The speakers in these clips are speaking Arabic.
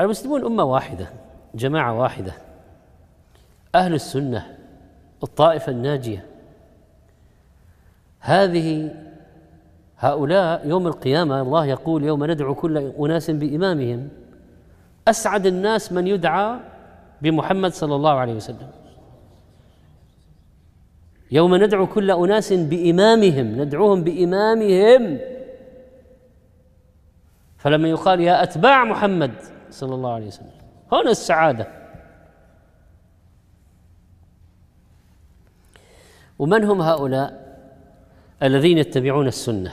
المسلمون أمة واحدة جماعة واحدة أهل السنة الطائفة الناجية هذه هؤلاء يوم القيامة الله يقول يوم ندعو كل أناس بإمامهم أسعد الناس من يدعى بمحمد صلى الله عليه وسلم يوم ندعو كل أناس بإمامهم ندعوهم بإمامهم فلما يقال يا أتباع محمد صلى الله عليه وسلم هنا السعادة ومن هم هؤلاء الذين يتبعون السنة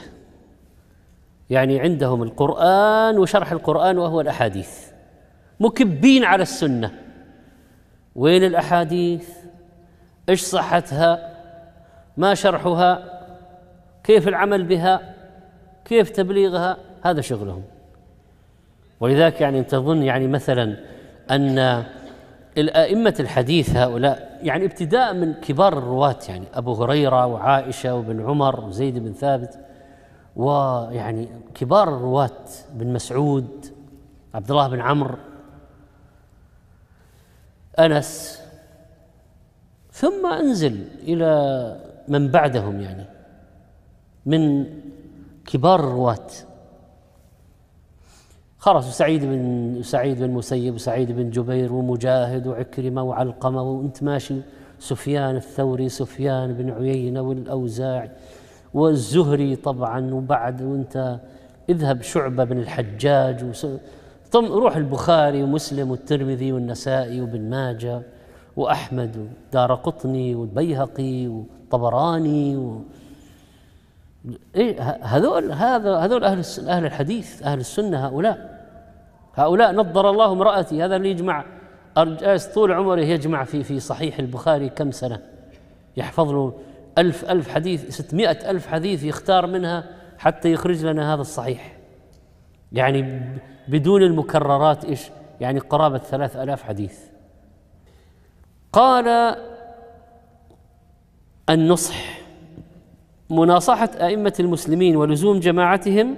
يعني عندهم القرآن وشرح القرآن وهو الأحاديث مكبين على السنة وين الأحاديث إيش صحتها ما شرحها كيف العمل بها كيف تبليغها هذا شغلهم ولذلك يعني تظن يعني مثلا أن الأئمة الحديث هؤلاء يعني ابتداء من كبار الرواة يعني أبو هريرة وعائشة وابن عمر وزيد بن ثابت ويعني كبار الرواة بن مسعود عبد الله بن عمرو أنس ثم انزل إلى من بعدهم يعني من كبار الرواة خلاص وسعيد بن سعيد بن مسيب وسعيد بن جبير ومجاهد وعكرمة وعلقمة وانت ماشي سفيان الثوري سفيان بن عيينة والأوزاعي والزهري طبعا وبعد وانت اذهب شعبة بن الحجاج وس... طم روح البخاري ومسلم والترمذي والنسائي وابن ماجه وأحمد ودار قطني والبيهقي وطبراني و... إيه هذول هذا هذول أهل أهل الحديث أهل السنة هؤلاء هؤلاء نضر الله امرأتي هذا اللي يجمع أرجاس طول عمره يجمع في في صحيح البخاري كم سنة يحفظ له ألف ألف حديث ستمائة ألف حديث يختار منها حتى يخرج لنا هذا الصحيح يعني بدون المكررات إيش يعني قرابة ثلاث ألاف حديث قال النصح مناصحة أئمة المسلمين ولزوم جماعتهم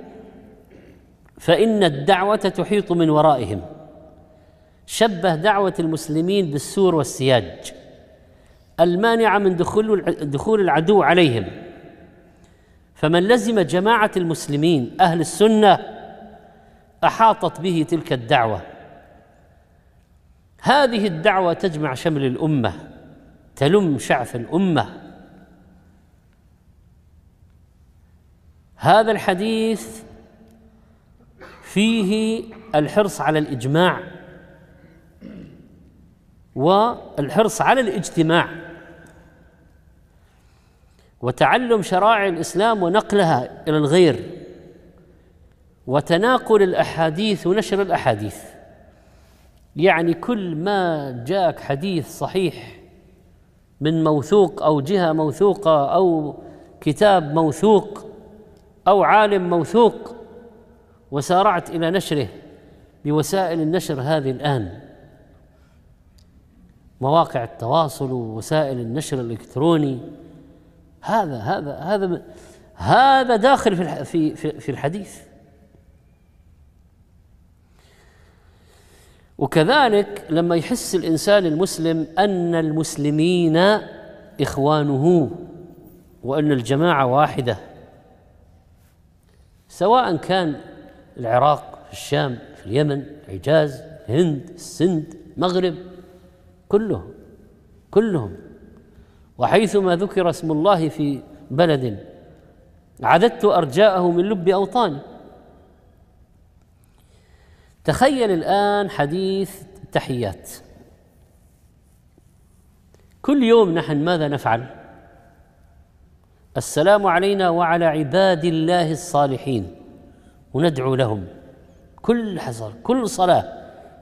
فإن الدعوة تحيط من ورائهم شبه دعوة المسلمين بالسور والسياج المانعة من دخول دخول العدو عليهم فمن لزم جماعة المسلمين أهل السنة أحاطت به تلك الدعوة هذه الدعوة تجمع شمل الأمة تلم شعث الأمة هذا الحديث فيه الحرص على الاجماع والحرص على الاجتماع وتعلم شرائع الاسلام ونقلها الى الغير وتناقل الاحاديث ونشر الاحاديث يعني كل ما جاءك حديث صحيح من موثوق او جهه موثوقه او كتاب موثوق او عالم موثوق وسارعت الى نشره بوسائل النشر هذه الان مواقع التواصل ووسائل النشر الالكتروني هذا هذا هذا هذا داخل في في في الحديث وكذلك لما يحس الانسان المسلم ان المسلمين اخوانه وان الجماعه واحده سواء كان العراق في الشام في اليمن الحجاز الهند السند المغرب كلهم كلهم وحيثما ذكر اسم الله في بلد عددت ارجاءه من لب اوطاني تخيل الان حديث التحيات كل يوم نحن ماذا نفعل السلام علينا وعلى عباد الله الصالحين وندعو لهم كل حصر كل صلاة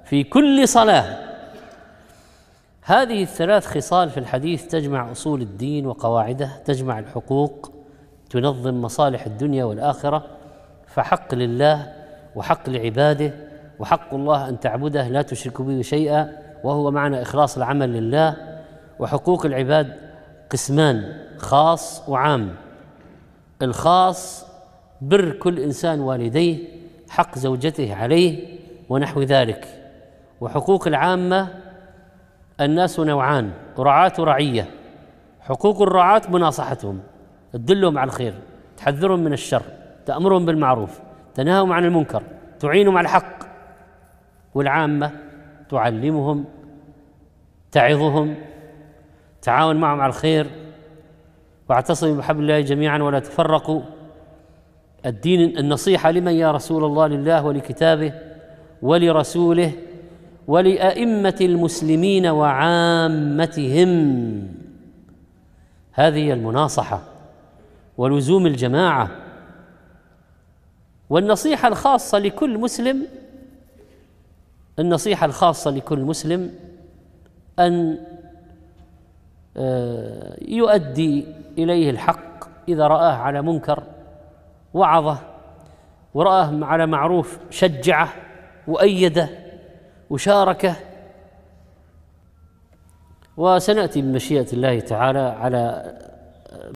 في كل صلاة هذه الثلاث خصال في الحديث تجمع أصول الدين وقواعده تجمع الحقوق تنظم مصالح الدنيا والآخرة فحق لله وحق لعباده وحق الله أن تعبده لا تشرك به شيئا وهو معنى إخلاص العمل لله وحقوق العباد قسمان خاص وعام الخاص بر كل انسان والديه حق زوجته عليه ونحو ذلك وحقوق العامه الناس نوعان رعاه ورعيه حقوق الرعاه مناصحتهم تدلهم على الخير تحذرهم من الشر تامرهم بالمعروف تنهاهم عن المنكر تعينهم على الحق والعامه تعلمهم تعظهم تعاون معهم على الخير واعتصموا بحبل الله جميعا ولا تفرقوا الدين النصيحه لمن يا رسول الله لله ولكتابه ولرسوله ولائمه المسلمين وعامتهم هذه المناصحه ولزوم الجماعه والنصيحه الخاصه لكل مسلم النصيحه الخاصه لكل مسلم ان آه، يؤدي اليه الحق اذا راه على منكر وعظه ورآه على معروف شجعه وأيده وشاركه وسنأتي بمشيئة الله تعالى على